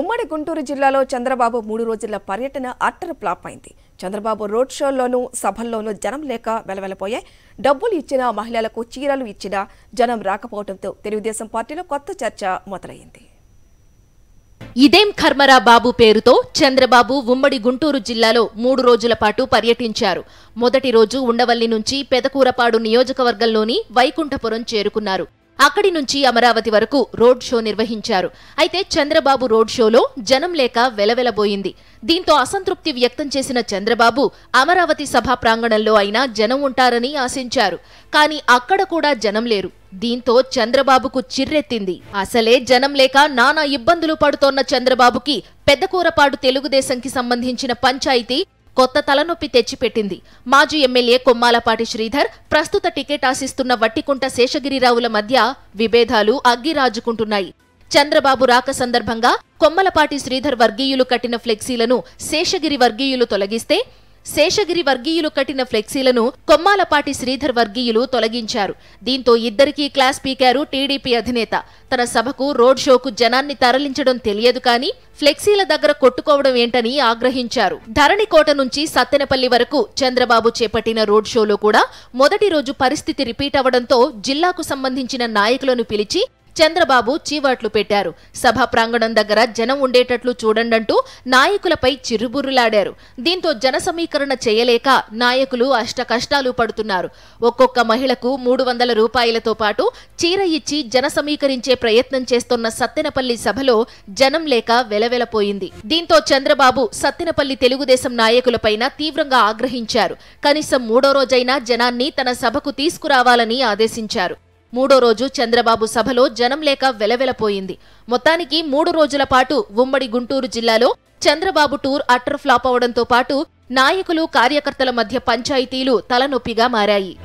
ఉమ్మడి గుంటూరు జిల్లాలో చంద్రబాబు మూడు రోజుల పర్యటన అట్టర ప్లాప్ అయింది చంద్రబాబు రోడ్ షోల్లోనూ సభల్లోనూ జనం లేక వెలవెలపోయాయి డబ్బులు ఇచ్చిన మహిళలకు చీరలు ఇచ్చినా జనం రాకపోవడంతో తెలుగుదేశం పార్టీలో కొత్త చర్చ మొదలైంది ఇదేం ఖర్మరా బాబు పేరుతో చంద్రబాబు ఉమ్మడి గుంటూరు జిల్లాలో మూడు రోజుల పాటు పర్యటించారు మొదటి రోజు ఉండవల్లి నుంచి పెదకూరపాడు నియోజకవర్గంలోని వైకుంఠపురం చేరుకున్నారు అక్కడి నుంచి అమరావతి వరకు రోడ్ షో నిర్వహించారు అయితే చంద్రబాబు రోడ్ షోలో జనం లేక వెలవెలబోయింది దీంతో అసంతృప్తి వ్యక్తం చేసిన చంద్రబాబు అమరావతి సభా ప్రాంగణంలో అయినా జనం ఉంటారని ఆశించారు కానీ అక్కడ కూడా జనం లేరు దీంతో చంద్రబాబుకు చిర్రెత్తింది అసలే జనం లేక నానా ఇబ్బందులు పడుతోన్న చంద్రబాబుకి పెద్దకూరపాడు తెలుగుదేశంకి సంబంధించిన పంచాయతీ కొత్త తలనొప్పి తెచ్చిపెట్టింది మాజీ ఎమ్మెల్యే కొమ్మాలపాటి శ్రీధర్ ప్రస్తుత టికెట్ ఆశిస్తున్న వట్టికుంట శేషగిరిరావుల మధ్య విభేదాలు అగ్గిరాజుకుంటున్నాయి చంద్రబాబు రాక సందర్భంగా కొమ్మలపాటి శ్రీధర్ వర్గీయులు కట్టిన ఫ్లెక్సీలను శేషగిరి వర్గీయులు తొలగిస్తే శేషగిరి వర్గీయులు కట్టిన ఫ్లెక్సీలను కొమ్మాలపాటి శ్రీధర్ వర్గీయులు తొలగించారు దీంతో ఇద్దరికీ క్లాస్ పీకారు టీడీపీ అధినేత తన సభకు రోడ్ షోకు జనాన్ని తరలించడం తెలియదు కానీ ఫ్లెక్సీల దగ్గర కొట్టుకోవడం ఏంటని ఆగ్రహించారు ధరణికోట నుంచి సత్తెనపల్లి వరకు చంద్రబాబు చేపట్టిన రోడ్ షోలో కూడా మొదటి రోజు పరిస్థితి రిపీట్ అవడంతో జిల్లాకు సంబంధించిన నాయకులను పిలిచి చంద్రబాబు చీవాట్లు పెట్టారు సభ ప్రాంగణం దగ్గర జనం ఉండేటట్లు చూడండంటూ నాయకులపై చిరుబుర్రులాడారు దీంతో జన సమీకరణ చేయలేక నాయకులు అష్ట కష్టాలు పడుతున్నారు ఒక్కొక్క మహిళకు మూడు వందల రూపాయలతో పాటు చీర ఇచ్చి జన సమీకరించే ప్రయత్నం చేస్తున్న సత్తెనపల్లి సభలో జనం లేక వెలవెలపోయింది దీంతో చంద్రబాబు సత్తెనపల్లి తెలుగుదేశం నాయకులపైన తీవ్రంగా ఆగ్రహించారు కనీసం మూడో రోజైనా జనాన్ని తన సభకు తీసుకురావాలని ఆదేశించారు మూడో రోజు చంద్రబాబు సభలో జనం లేక వెలవెలపోయింది మొత్తానికి మూడు రోజుల పాటు ఉమ్మడి గుంటూరు జిల్లాలో చంద్రబాబు టూర్ అట్టర్ ఫ్లాప్ అవడంతో పాటు నాయకులు కార్యకర్తల మధ్య పంచాయతీలు తలనొప్పిగా మారాయి